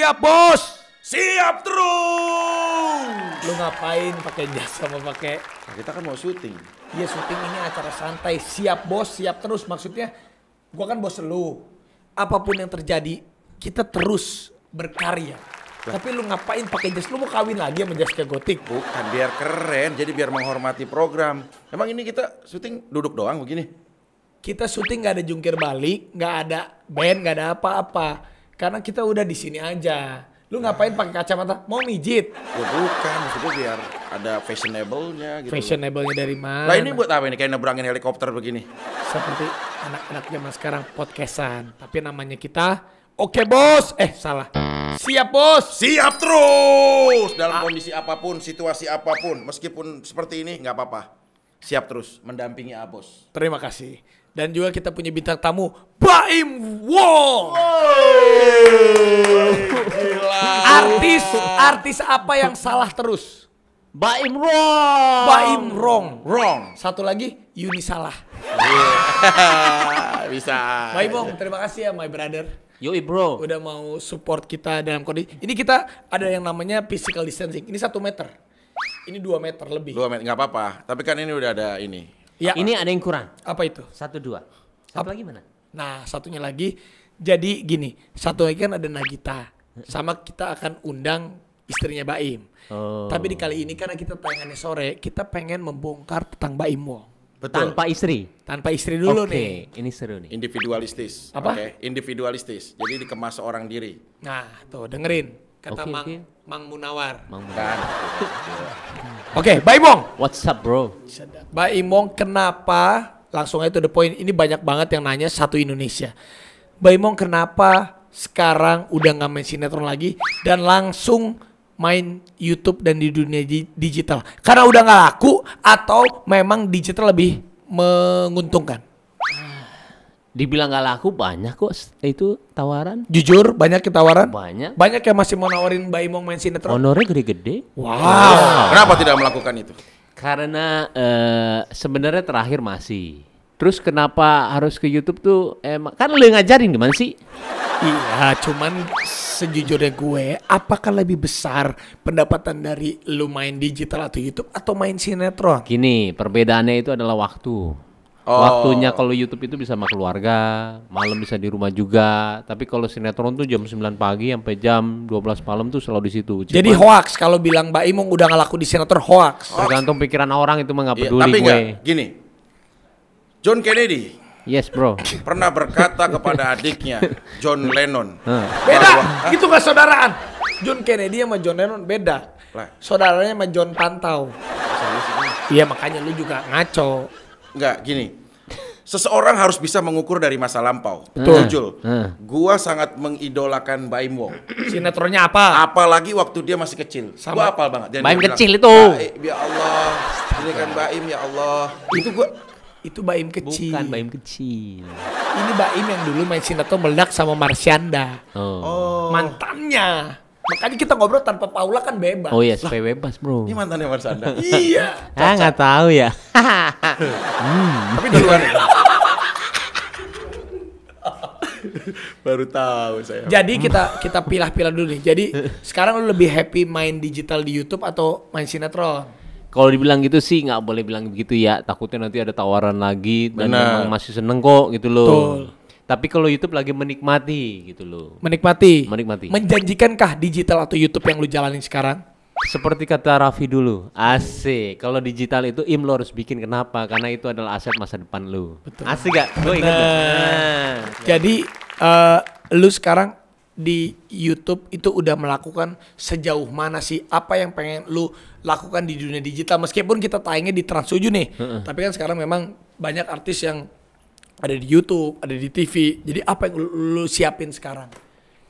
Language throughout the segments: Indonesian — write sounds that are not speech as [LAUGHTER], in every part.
siap bos. Siap terus. Lu ngapain pakai jas sama pakai? Nah, kita kan mau syuting. Iya syuting ini acara santai. Siap bos, siap terus. Maksudnya gua kan bos lu. Apapun yang terjadi, kita terus berkarya. Bah. Tapi lu ngapain pakai jas? Lu mau kawin lagi sama jas gotik? Bukan, biar keren. Jadi biar menghormati program. Emang ini kita syuting duduk doang begini? Kita syuting nggak ada jungkir balik, nggak ada band, nggak ada apa-apa. Karena kita udah di sini aja. Lu ngapain pakai kacamata? Mau mijit? Ya bukan, maksudnya biar ada fashionable-nya gitu. Fashionable-nya dari mana? Lah ini buat apa ini? Kayak nebrangin helikopter begini. Seperti anak-anak zaman sekarang podcastan. Tapi namanya kita Oke bos, eh salah. Siap bos. Siap terus dalam A kondisi apapun, situasi apapun, meskipun seperti ini nggak apa-apa. Siap terus mendampingi Abos. Terima kasih. Dan juga kita punya bintang tamu Baim Wong. Artis artis apa yang salah terus? Baim Wong. Baim Wrong. Wrong. Satu lagi Yuni salah. [LAUGHS] Bisa. Baim Wong, terima kasih ya my brother. Yui bro. Udah mau support kita dalam kondisi. Ini kita ada yang namanya physical distancing. Ini satu meter. Ini dua meter lebih. Dua meter nggak apa-apa. Tapi kan ini udah ada ini Ya. Ini ada yang kurang. Apa itu? Satu dua. Satu Ap lagi mana? Nah satunya lagi. Jadi gini, satu lagi kan ada Nagita. Sama kita akan undang istrinya Baim. Oh. Tapi di kali ini karena kita tayangannya sore, kita pengen membongkar tentang Baim Wong. Betul. Tanpa istri. Tanpa istri dulu okay. nih. ini seru nih. Individualistis. Apa? Okay. Individualistis. Jadi dikemas orang diri. Nah, tuh dengerin kata okay, Mang okay. Mang Munawar. Mang Munawar. Oke, okay, WhatsApp Wong. What's up, bro? Shut Mbak Imong kenapa langsung aja to the point ini banyak banget yang nanya satu Indonesia. Mbak Imong kenapa sekarang udah nggak main sinetron lagi dan langsung main YouTube dan di dunia digital? Karena udah nggak laku atau memang digital lebih menguntungkan? Dibilang nggak laku banyak kok itu tawaran. Jujur banyak yang tawaran. Banyak. Banyak yang masih mau nawarin Mbak Imong main sinetron. Honornya gede-gede. Wow. wow. Kenapa tidak melakukan itu? Karena uh, sebenarnya terakhir masih. Terus kenapa harus ke YouTube tuh? Emang kan lu ngajarin gimana sih? Iya, cuman sejujurnya gue, apakah lebih besar pendapatan dari lu main digital atau YouTube atau main sinetron? Gini, perbedaannya itu adalah waktu. Oh. Waktunya kalau YouTube itu bisa sama keluarga, malam bisa di rumah juga. Tapi kalau sinetron tuh jam 9 pagi sampai jam 12 malam tuh selalu di situ. Cuma Jadi hoax kalau bilang Mbak Imung udah ngelaku di sinetron hoax. Tergantung pikiran orang itu mah gak iya, peduli ya, tapi gue. Gak, gini. John Kennedy Yes bro. Pernah berkata kepada adiknya John Lennon. Hmm. Beda, bahwa, itu gak saudaraan. John Kennedy sama John Lennon beda. Saudaranya sama John Pantau. Iya makanya lu juga ngaco. Enggak, gini seseorang harus bisa mengukur dari masa lampau. Hmm. Betul. uh, uh. Gua sangat mengidolakan Baim Wong. Sinetronnya apa? Apalagi waktu dia masih kecil. Sama. Gua apal banget. Dan Baim bilang, kecil itu. Ya Allah. Ini kan Baim ya Allah. Itu gua itu Baim kecil. Bukan Baim kecil. Ini Baim yang dulu main sinetron meledak sama Marsyanda. Oh. oh. Mantannya. Makanya kita ngobrol tanpa Paula kan bebas. Oh iya, supaya bebas bro. Ini mantannya Marsanda. iya. Ah nggak tahu ya. [LAUGHS] hmm. Tapi duluan ya. [LAUGHS] Baru tahu saya. Jadi kita kita pilah-pilah dulu nih. Jadi sekarang lu lebih happy main digital di YouTube atau main sinetron? Kalau dibilang gitu sih nggak boleh bilang begitu ya. Takutnya nanti ada tawaran lagi dan memang masih seneng kok gitu loh. Betul. Tapi kalau YouTube lagi menikmati gitu loh. Menikmati. Menikmati. Menjanjikankah digital atau YouTube yang lu jalanin sekarang? seperti kata Raffi dulu, asik. Kalau digital itu im lo harus bikin kenapa? Karena itu adalah aset masa depan lo. Betul. Asik gak? Gue ingat. Nah. Jadi uh, lu sekarang di YouTube itu udah melakukan sejauh mana sih apa yang pengen lu lakukan di dunia digital meskipun kita tayangnya di Trans7 nih. Uh -uh. Tapi kan sekarang memang banyak artis yang ada di YouTube, ada di TV. Jadi apa yang lu, lu siapin sekarang?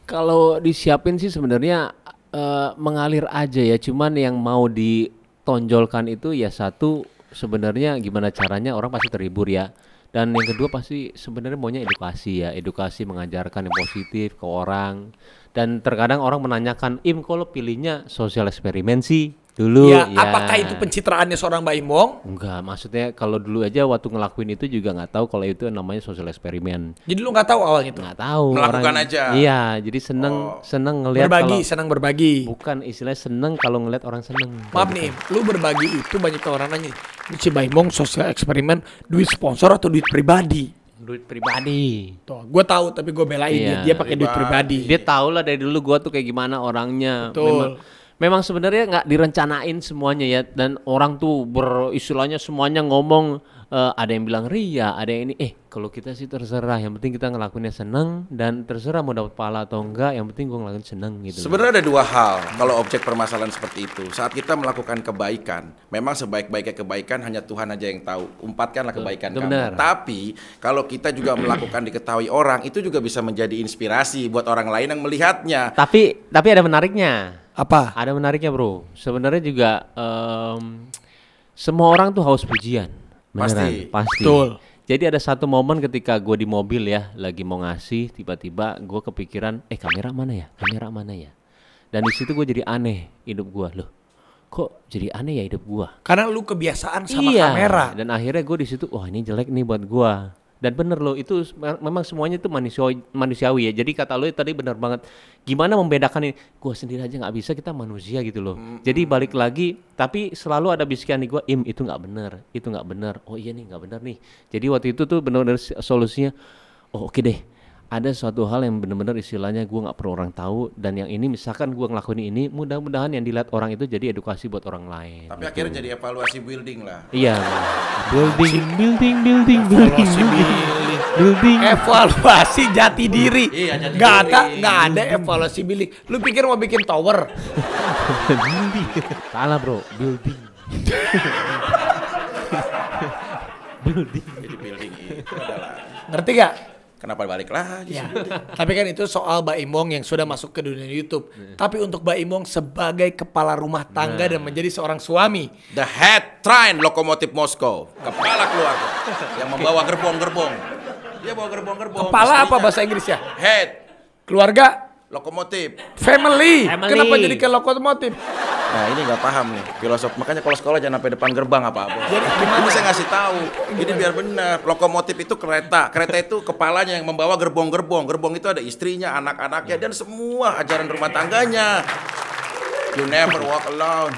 Kalau disiapin sih sebenarnya uh, mengalir aja ya. Cuman yang mau ditonjolkan itu ya satu sebenarnya gimana caranya orang pasti terhibur ya. Dan yang kedua pasti sebenarnya maunya edukasi ya, edukasi mengajarkan yang positif ke orang. Dan terkadang orang menanyakan, "Im, kalau pilihnya sosial eksperimen sih?" dulu. Ya, ya. apakah itu pencitraannya seorang Mbak Imong? Enggak, maksudnya kalau dulu aja waktu ngelakuin itu juga nggak tahu kalau itu namanya sosial eksperimen. Jadi lu nggak tahu awalnya itu? Nggak tahu. Melakukan orang, aja. Iya, jadi seneng oh. seneng ngelihat berbagi, kalau, seneng berbagi. Bukan istilah seneng kalau ngelihat orang seneng. Maaf nih, lu berbagi itu banyak orang nanya, si Mbak Imong sosial eksperimen duit sponsor atau duit pribadi? duit pribadi. Tuh, gue tahu tapi gue belain iya. dia, dia pakai duit pribadi. Dia tahu lah dari dulu gue tuh kayak gimana orangnya. Betul. Memang memang sebenarnya nggak direncanain semuanya ya dan orang tuh beristilahnya semuanya ngomong uh, ada yang bilang ria, ada yang ini eh kalau kita sih terserah, yang penting kita ngelakuinnya seneng dan terserah mau dapat pahala atau enggak, yang penting gua ngelakuin seneng gitu. Sebenarnya ada dua hal kalau objek permasalahan seperti itu. Saat kita melakukan kebaikan, memang sebaik-baiknya kebaikan hanya Tuhan aja yang tahu. Umpatkanlah kebaikan itu kamu. Tapi kalau kita juga melakukan diketahui orang, itu juga bisa menjadi inspirasi buat orang lain yang melihatnya. Tapi tapi ada menariknya apa? Ada menariknya bro. Sebenarnya juga um, semua orang tuh haus pujian. Beneran, pasti. Pasti. Betul. Jadi ada satu momen ketika gue di mobil ya, lagi mau ngasih, tiba-tiba gue kepikiran, eh kamera mana ya? Kamera mana ya? Dan disitu gue jadi aneh hidup gue loh. Kok jadi aneh ya hidup gue? Karena lu kebiasaan sama iya. kamera. Dan akhirnya gue di situ, wah ini jelek nih buat gue dan bener loh itu memang semuanya itu manusiawi, manusiawi ya jadi kata lo tadi bener banget gimana membedakan ini gue sendiri aja nggak bisa kita manusia gitu loh mm -hmm. jadi balik lagi tapi selalu ada bisikan di gue im itu nggak bener itu nggak bener oh iya nih nggak bener nih jadi waktu itu tuh bener-bener solusinya oh oke okay deh ada suatu hal yang benar-benar istilahnya gue nggak perlu orang tahu dan yang ini misalkan gue ngelakuin ini mudah-mudahan yang dilihat orang itu jadi edukasi buat orang lain. Tapi gitu. akhirnya jadi evaluasi building lah. Iya building building building building building building. evaluasi jati diri iya, jati nggak ada nggak ada evaluasi building lu pikir mau bikin tower building [LAUGHS] salah bro building [LAUGHS] building building ini. adalah ngerti gak kenapa balik lagi? Ya. Tapi kan itu soal Mbak Imong yang sudah masuk ke dunia YouTube. Hmm. Tapi untuk Mbak Imong sebagai kepala rumah tangga nah. dan menjadi seorang suami, the head train lokomotif Moskow, kepala keluarga yang membawa gerbong-gerbong. Dia bawa gerbong-gerbong. Kepala Mestinya. apa bahasa Inggris ya? Head. Keluarga. Lokomotif. Family. Family. Kenapa jadi ke lokomotif? Nah ini nggak paham nih filosof. Makanya kalau sekolah jangan sampai depan gerbang apa apa. Ini saya ngasih tahu. Ini biar benar. Lokomotif itu kereta. Kereta itu kepalanya yang membawa gerbong-gerbong. Gerbong itu ada istrinya, anak-anaknya dan semua ajaran rumah tangganya. You never walk alone.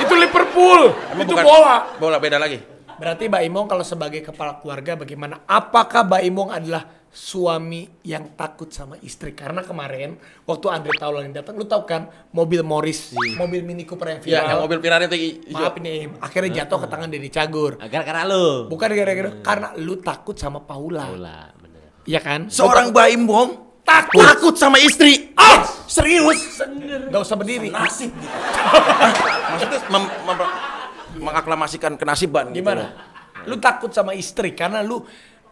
itu Liverpool. itu bola. Bola beda lagi. Berarti Mbak Imong kalau sebagai kepala keluarga bagaimana? Apakah Mbak Imong adalah suami yang takut sama istri? Karena kemarin waktu Andre yang datang, lu tau kan mobil Morris, yeah. mobil Mini Cooper yang iya, viral. Yeah, yang mobil viral itu Maaf nih, akhirnya jatuh ke tangan Deddy Cagur. Ah, gara-gara lu. Bukan gara-gara hmm. karena lu takut sama Paula. Paula, bener. Iya kan? Seorang Mbak Imong takut. takut sama istri. oh serius? Sendir. Gak usah berdiri. Nasib. Gitu. Maksudnya mem- mem- mengaklamasikan kenasiban gitu gimana gitu. lu takut sama istri karena lu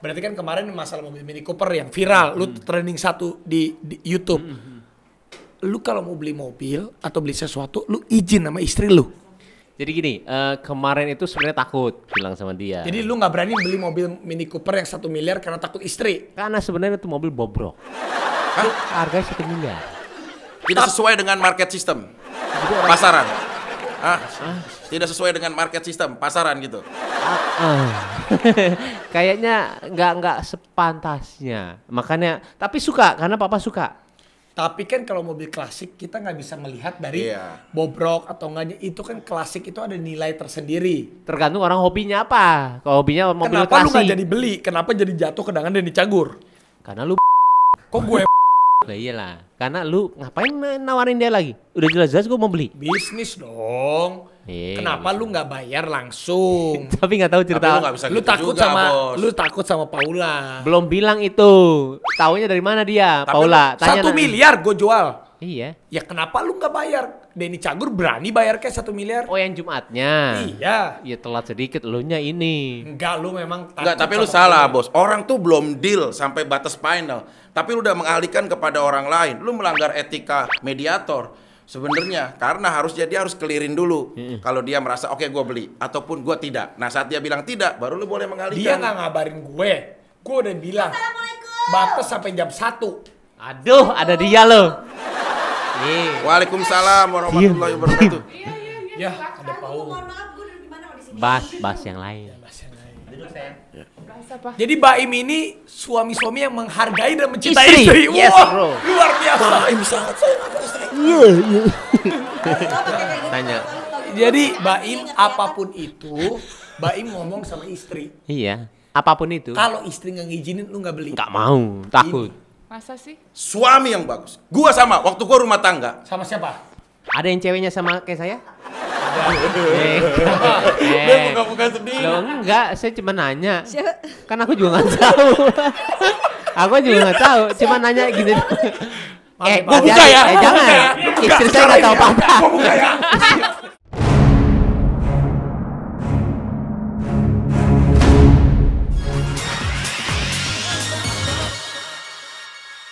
berarti kan kemarin masalah mobil Mini Cooper yang viral hmm. lu trending satu di, di YouTube hmm, hmm, hmm. lu kalau mau beli mobil atau beli sesuatu lu izin sama istri lu jadi gini, uh, kemarin itu sebenarnya takut bilang sama dia. Jadi lu nggak berani beli mobil Mini Cooper yang satu miliar karena takut istri? Karena sebenarnya itu mobil bobrok. Hah? Harganya satu miliar. Tidak sesuai dengan market system pasaran. Ah, Tidak sesuai dengan market system, pasaran gitu. Uh, uh. [LAUGHS] Kayaknya nggak nggak sepantasnya. Makanya, tapi suka karena papa suka. Tapi kan kalau mobil klasik kita nggak bisa melihat dari iya. bobrok atau enggaknya itu kan klasik itu ada nilai tersendiri. Tergantung orang hobinya apa. Kalau hobinya mobil Kenapa klasik. Kenapa lu nggak jadi beli? Kenapa jadi jatuh ke dangan dan dicagur? Karena lu. Kok gue lah iyalah, karena lu ngapain nawarin dia lagi? Udah jelas-jelas gue mau beli. Bisnis dong. Yeah, Kenapa bisa. lu nggak bayar langsung? [LAUGHS] Tapi nggak tahu cerita. lu bisa lu gitu takut juga, sama bos. lu takut sama Paula. Belum bilang itu. Taunya dari mana dia? Tapi Paula. satu miliar gue jual. Iya. Ya kenapa lu nggak bayar? Denny Cagur berani bayar cash satu miliar. Oh yang Jumatnya. Iya. Iya telat sedikit lu nya ini. Enggak lu memang Enggak, tapi lu salah, Bos. Orang tuh belum deal sampai batas final, tapi lu udah mengalihkan kepada orang lain. Lu melanggar etika mediator sebenarnya karena harus jadi harus kelirin dulu hmm. kalau dia merasa oke okay, gue beli ataupun gue tidak nah saat dia bilang tidak baru lu boleh mengalihkan dia nggak ngabarin gue gue udah bilang batas sampai jam satu. aduh ada dia loh Waalaikumsalam warahmatullahi wabarakatuh. Ya, ada pau. Bas, bas yang lain. Ya, ya. Jadi Baim ini suami-suami yang menghargai dan mencintai istri. istri. Yes, bro. luar biasa. Baim sangat sayang sama istri. Iya, iya. Tanya. Jadi Baim apapun itu, Baim ngomong sama istri. Iya. Apapun itu. Kalau istri nggak ngizinin lu nggak beli. Nggak mau, takut. Masa sih? Suami yang bagus. Gua sama, waktu gua rumah tangga. Sama siapa? Ada yang ceweknya sama kayak saya? Eh. Dia buka-buka sendiri. Loh enggak, saya cuma nanya. Kan aku juga gak tahu. aku juga gak tahu, cuma nanya gitu. Eh, gua buka ya. Eh, jangan. Ya. Istri saya nggak tahu ya. apa-apa. Gua buka ya.